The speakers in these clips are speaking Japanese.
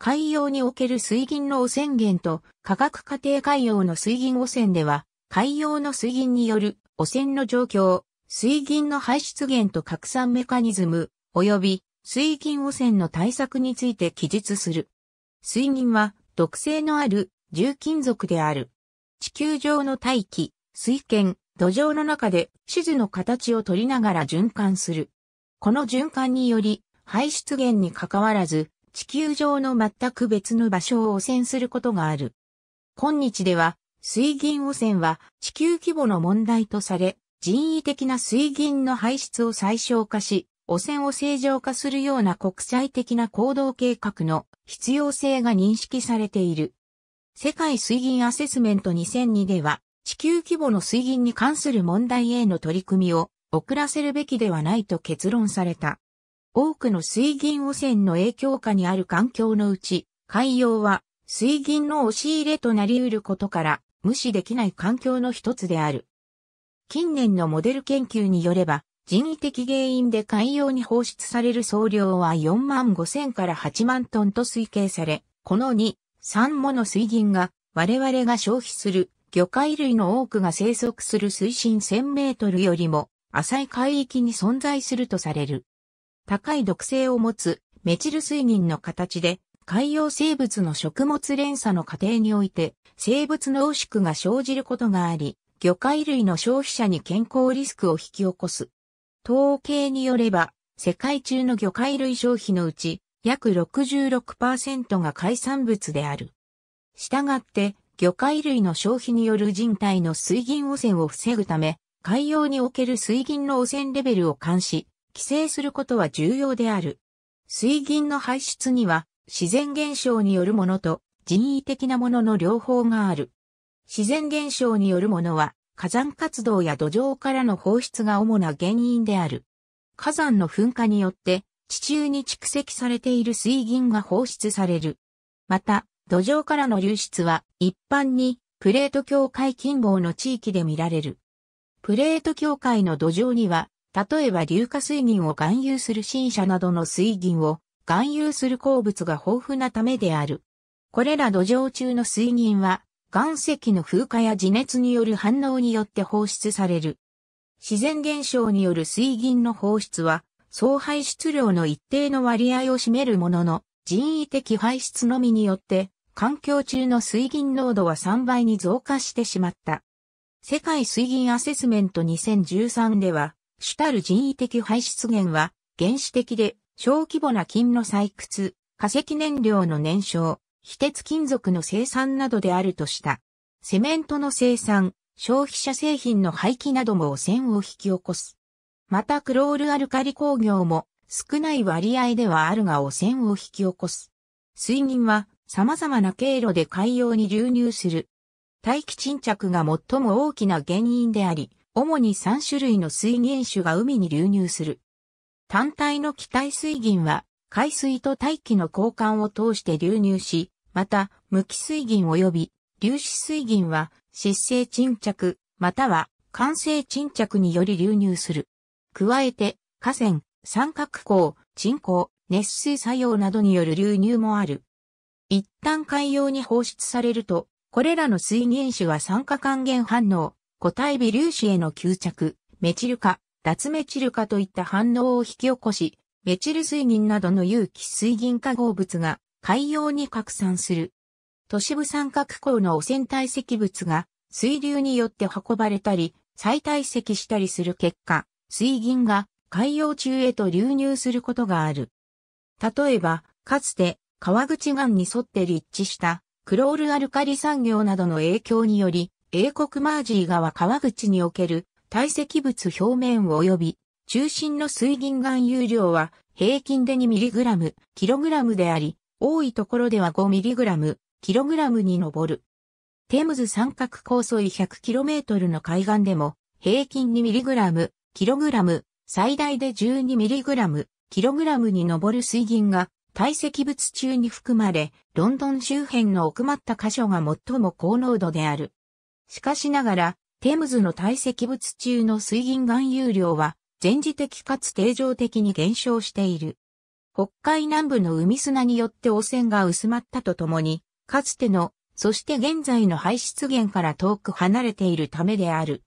海洋における水銀の汚染源と化学過程海洋の水銀汚染では、海洋の水銀による汚染の状況、水銀の排出源と拡散メカニズム、及び水銀汚染の対策について記述する。水銀は毒性のある重金属である。地球上の大気、水圏、土壌の中で地図の形を取りながら循環する。この循環により排出源に関わらず地球上の全く別の場所を汚染することがある。今日では、水銀汚染は地球規模の問題とされ、人為的な水銀の排出を最小化し、汚染を正常化するような国際的な行動計画の必要性が認識されている。世界水銀アセスメント2002では、地球規模の水銀に関する問題への取り組みを遅らせるべきではないと結論された。多くの水銀汚染の影響下にある環境のうち、海洋は水銀の押し入れとなり得ることから無視できない環境の一つである。近年のモデル研究によれば、人為的原因で海洋に放出される総量は4万5千から8万トンと推計され、この2、3もの水銀が我々が消費する魚介類の多くが生息する水深1000メートルよりも浅い海域に存在するとされる。高い毒性を持つメチル水銀の形で、海洋生物の食物連鎖の過程において、生物濃縮が生じることがあり、魚介類の消費者に健康リスクを引き起こす。統計によれば、世界中の魚介類消費のうち、約66%が海産物である。したがって、魚介類の消費による人体の水銀汚染を防ぐため、海洋における水銀の汚染レベルを監視、規制することは重要である。水銀の排出には自然現象によるものと人為的なものの両方がある。自然現象によるものは火山活動や土壌からの放出が主な原因である。火山の噴火によって地中に蓄積されている水銀が放出される。また、土壌からの流出は一般にプレート境界近傍の地域で見られる。プレート境界の土壌には例えば硫化水銀を含有する新車などの水銀を含有する鉱物が豊富なためである。これら土壌中の水銀は岩石の風化や地熱による反応によって放出される。自然現象による水銀の放出は総排出量の一定の割合を占めるものの人為的排出のみによって環境中の水銀濃度は3倍に増加してしまった。世界水銀アセスメント2013では主たる人為的排出源は、原始的で小規模な金の採掘、化石燃料の燃焼、非鉄金属の生産などであるとした。セメントの生産、消費者製品の廃棄なども汚染を引き起こす。またクロールアルカリ工業も少ない割合ではあるが汚染を引き起こす。水銀は様々な経路で海洋に流入する。大気沈着が最も大きな原因であり、主に3種類の水銀種が海に流入する。単体の気体水銀は、海水と大気の交換を通して流入し、また、無機水銀及び粒子水銀は、湿性沈着、または乾性沈着により流入する。加えて、河川、三角港、沈港、熱水作用などによる流入もある。一旦海洋に放出されると、これらの水銀種は酸化還元反応、固体微粒子への吸着、メチル化、脱メチル化といった反応を引き起こし、メチル水銀などの有機水銀化合物が海洋に拡散する。都市部三角孔の汚染堆積物が水流によって運ばれたり、再堆積したりする結果、水銀が海洋中へと流入することがある。例えば、かつて川口岸に沿って立地したクロールアルカリ産業などの影響により、英国マージー川川口における堆積物表面及び中心の水銀含有量は平均で 2mg、kg であり、多いところでは 5mg、kg に上る。テムズ三角構想 100km の海岸でも平均 2mg、kg、最大で 12mg、kg に上る水銀が堆積物中に含まれ、ロンドン周辺の奥まった箇所が最も高濃度である。しかしながら、テムズの堆積物中の水銀含有量は、前時的かつ定常的に減少している。北海南部の海砂によって汚染が薄まったとともに、かつての、そして現在の排出源から遠く離れているためである。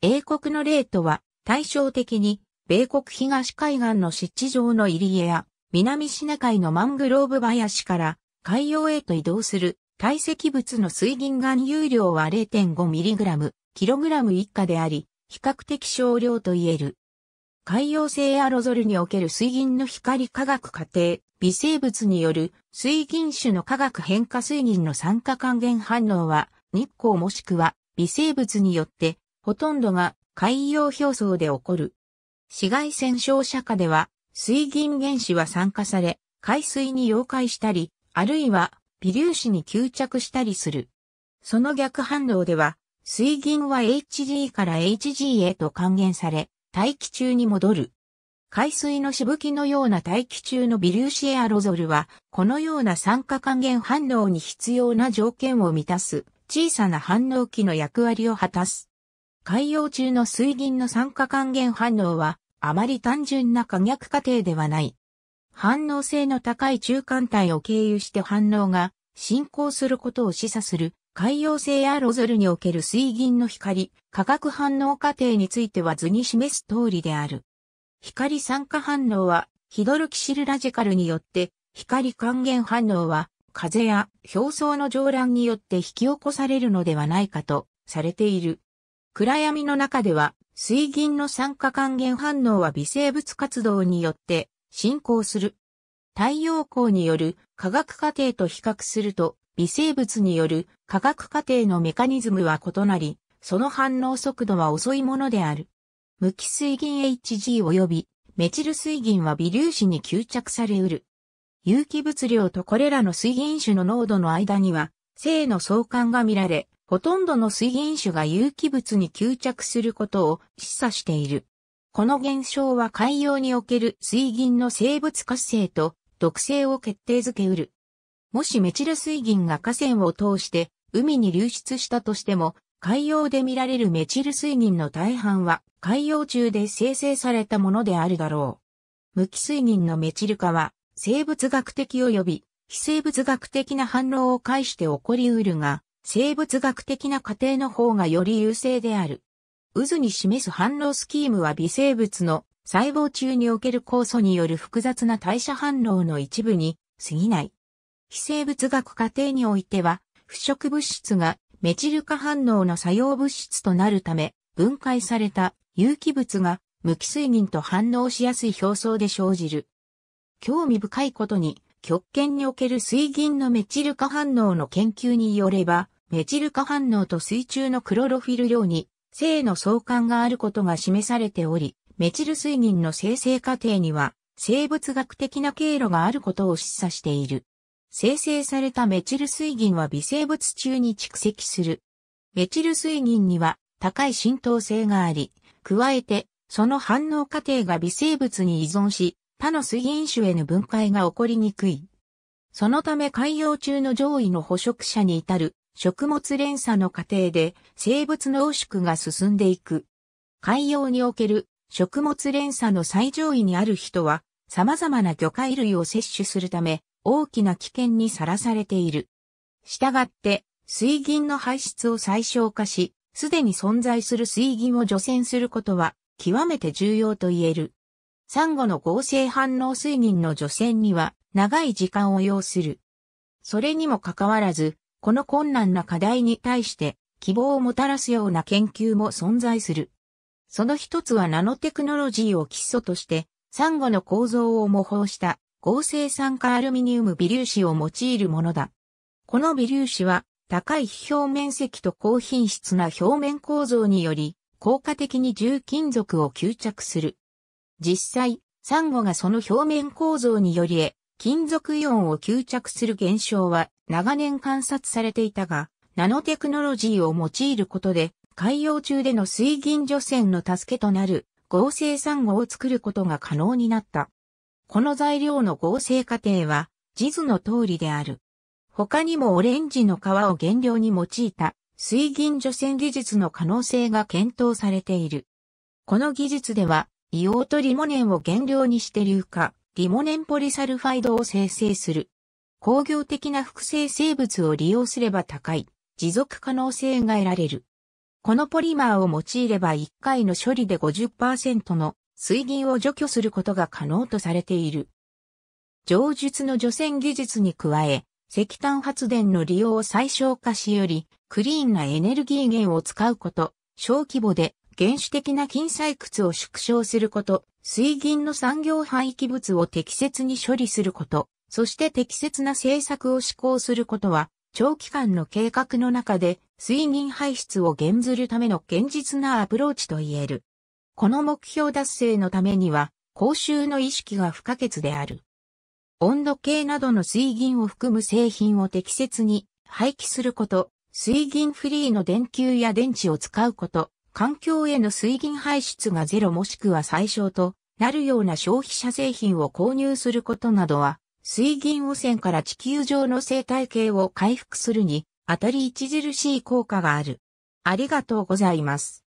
英国のレートは、対照的に、米国東海岸の湿地上の入り江や、南シナ海のマングローブ林から海洋へと移動する堆積物の水銀含有量は 0.5mg、kg 以下であり、比較的少量と言える。海洋性アロゾルにおける水銀の光化学過程、微生物による水銀種の化学変化水銀の酸化還元反応は、日光もしくは微生物によって、ほとんどが海洋表層で起こる。紫外線照射下では、水銀原子は酸化され、海水に溶解したり、あるいは微粒子に吸着したりする。その逆反応では、水銀は Hg から Hg へと還元され、大気中に戻る。海水のしぶきのような大気中の微粒子エアロゾルは、このような酸化還元反応に必要な条件を満たす小さな反応器の役割を果たす。海洋中の水銀の酸化還元反応は、あまり単純な可逆過程ではない。反応性の高い中間体を経由して反応が進行することを示唆する海洋性アロゾルにおける水銀の光、化学反応過程については図に示す通りである。光酸化反応はヒドルキシルラジカルによって、光還元反応は風や表層の上乱によって引き起こされるのではないかとされている。暗闇の中では水銀の酸化還元反応は微生物活動によって進行する。太陽光による化学過程と比較すると、微生物による化学過程のメカニズムは異なり、その反応速度は遅いものである。無機水銀 Hg 及びメチル水銀は微粒子に吸着されうる。有機物量とこれらの水銀種の濃度の間には、性の相関が見られ、ほとんどの水銀種が有機物に吸着することを示唆している。この現象は海洋における水銀の生物活性と毒性を決定づけうる。もしメチル水銀が河川を通して海に流出したとしても、海洋で見られるメチル水銀の大半は海洋中で生成されたものであるだろう。無機水銀のメチル化は生物学的及び非生物学的な反応を介して起こりうるが、生物学的な過程の方がより優勢である。渦に示す反応スキームは微生物の細胞中における酵素による複雑な代謝反応の一部に過ぎない。非生物学過程においては、腐食物質がメチル化反応の作用物質となるため、分解された有機物が無機水銀と反応しやすい表層で生じる。興味深いことに、極限における水銀のメチル化反応の研究によれば、メチル化反応と水中のクロロフィル量に性の相関があることが示されており、メチル水銀の生成過程には生物学的な経路があることを示唆している。生成されたメチル水銀は微生物中に蓄積する。メチル水銀には高い浸透性があり、加えてその反応過程が微生物に依存し、他の水銀種への分解が起こりにくい。そのため海洋中の上位の捕食者に至る食物連鎖の過程で生物濃縮が進んでいく。海洋における食物連鎖の最上位にある人は様々な魚介類を摂取するため大きな危険にさらされている。したがって水銀の排出を最小化し、すでに存在する水銀を除染することは極めて重要と言える。サンゴの合成反応水銀の除染には長い時間を要する。それにもかかわらず、この困難な課題に対して希望をもたらすような研究も存在する。その一つはナノテクノロジーを基礎として、サンゴの構造を模倣した合成酸化アルミニウム微粒子を用いるものだ。この微粒子は高い表面積と高品質な表面構造により効果的に重金属を吸着する。実際、サンゴがその表面構造により得金属イオンを吸着する現象は長年観察されていたが、ナノテクノロジーを用いることで、海洋中での水銀除染の助けとなる合成産後を作ることが可能になった。この材料の合成過程は、地図の通りである。他にもオレンジの皮を原料に用いた水銀除染技術の可能性が検討されている。この技術では、硫黄とリモネンを原料にして硫化、リモネンポリサルファイドを生成する。工業的な複製生物を利用すれば高い、持続可能性が得られる。このポリマーを用いれば1回の処理で50%の水銀を除去することが可能とされている。上述の除染技術に加え、石炭発電の利用を最小化しより、クリーンなエネルギー源を使うこと、小規模で原始的な金採掘を縮小すること、水銀の産業廃棄物を適切に処理すること、そして適切な政策を施行することは、長期間の計画の中で水銀排出を減ずるための現実なアプローチと言える。この目標達成のためには、公衆の意識が不可欠である。温度計などの水銀を含む製品を適切に廃棄すること、水銀フリーの電球や電池を使うこと、環境への水銀排出がゼロもしくは最小となるような消費者製品を購入することなどは、水銀汚染から地球上の生態系を回復するに、あたり著しい効果がある。ありがとうございます。